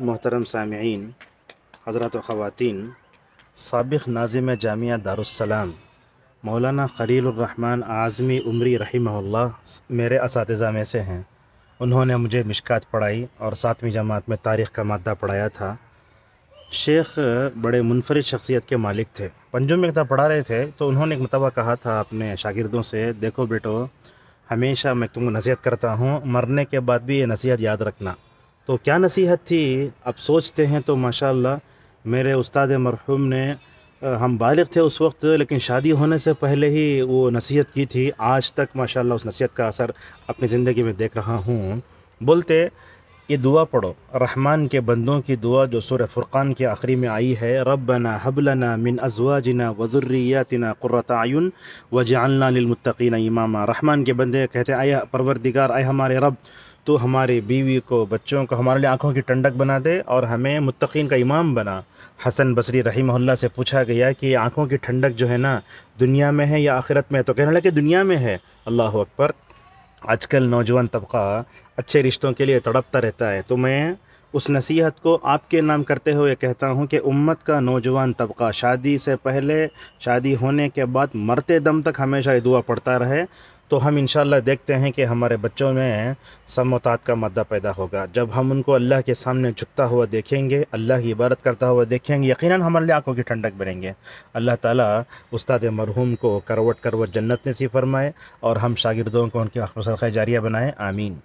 मोहतरम सामीन हजरत ख़वातीन सबक नाजिम जामिया दारुसलाम मौलाना खलीलरहमान आज़मी उमरी रही मेरे इस में से हैं उन्होंने मुझे मिशकात पढ़ाई और सातवीं जमात में तारीख़ का मादा पढ़ाया था शेख बड़े मुनफरद शख्सियत के मालिक थे पंजों में पढ़ा रहे थे तो उन्होंने एक मतबा कहा था अपने शागिदों से देखो बेटो हमेशा मैं तुमको नसीहत करता हूँ मरने के बाद भी ये नसीहत याद रखना तो क्या नसीहत थी अब सोचते हैं तो माशाल्लाह मेरे उस्ताद मरहूम ने हम बालग थे उस वक्त लेकिन शादी होने से पहले ही वो नसीहत की थी आज तक माशाल्लाह उस नसीहत का असर अपनी ज़िंदगी में देख रहा हूँ बोलते ये दुआ पढ़ो रहमान के बंदों की दुआ जो सुर फुर्क़ान के आखिरी में आई है रबना हबलना मिन अजवा जिना वज़ुर्रियातना व जानना लिलमुत्तकीन इमामा रहमान के बंदे कहते आया परवरदिगार आए हमारे रब तो हमारे बीवी को बच्चों को हमारे लिए आँखों की ठंडक बना दे और हमें मुतकीन का इमाम बना हसन बसरी रही से पूछा गया कि आँखों की ठंडक जो है ना दुनिया में है या आखिरत में है तो कहने लगे दुनिया में है अल्लाह अकबर आजकल नौजवान तबका अच्छे रिश्तों के लिए तड़पता रहता है तो मैं उस नसीहत को आपके नाम करते हुए कहता हूँ कि उम्मत का नौजवान तबका शादी से पहले शादी होने के बाद मरते दम तक हमेशा ये दुआ पड़ता रहे तो हम इन देखते हैं कि हमारे बच्चों में समतात का मद्दा पैदा होगा जब हम उनको अल्लाह के सामने झुकता हुआ देखेंगे अल्लाह की इबारत करता हुआ देखेंगे यकीन हमारे लिए आँखों की ठंडक बनेंगे अल्लाह ताला उस्ताद मरहूम को करवट करवट जन्नत नसीब फरमाए और हम शागिरदों को उनकी अखबर जारिया बनाएँ आमीन